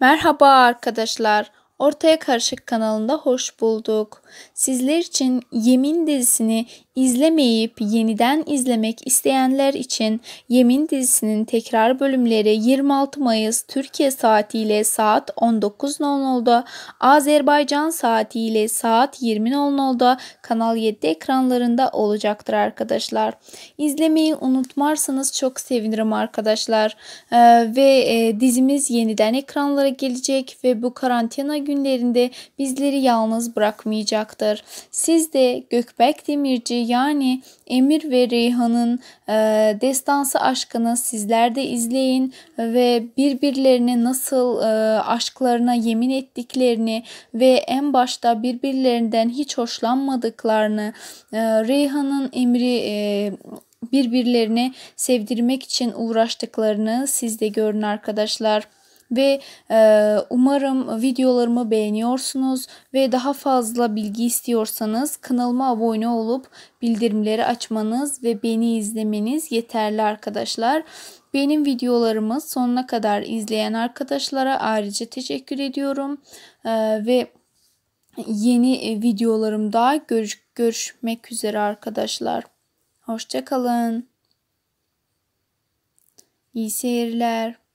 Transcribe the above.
Merhaba arkadaşlar. Ortaya Karışık kanalında hoş bulduk. Sizler için Yemin dizisini izlemeyip yeniden izlemek isteyenler için Yemin dizisinin tekrar bölümleri 26 Mayıs Türkiye saatiyle saat 19.00'da, Azerbaycan saatiyle saat 20.00'da Kanal 7 ekranlarında olacaktır arkadaşlar. İzlemeyi unutmarsanız çok sevinirim arkadaşlar. Ee, ve e, dizimiz yeniden ekranlara gelecek ve bu karantina günü günlerinde bizleri yalnız bırakmayacaktır. Siz de Gökbek Demirci yani Emir ve Reyhan'ın e, destansı aşkını sizler de izleyin ve birbirlerine nasıl e, aşklarına yemin ettiklerini ve en başta birbirlerinden hiç hoşlanmadıklarını e, Reyhan'ın Emir'i e, birbirlerine sevdirmek için uğraştıklarını siz de görün arkadaşlar ve e, umarım videolarımı beğeniyorsunuz ve daha fazla bilgi istiyorsanız kanalıma abone olup bildirimleri açmanız ve beni izlemeniz yeterli arkadaşlar. Benim videolarımı sonuna kadar izleyen arkadaşlara ayrıca teşekkür ediyorum e, ve yeni e, videolarımda görüş görüşmek üzere arkadaşlar. Hoşçakalın. İyi seyirler.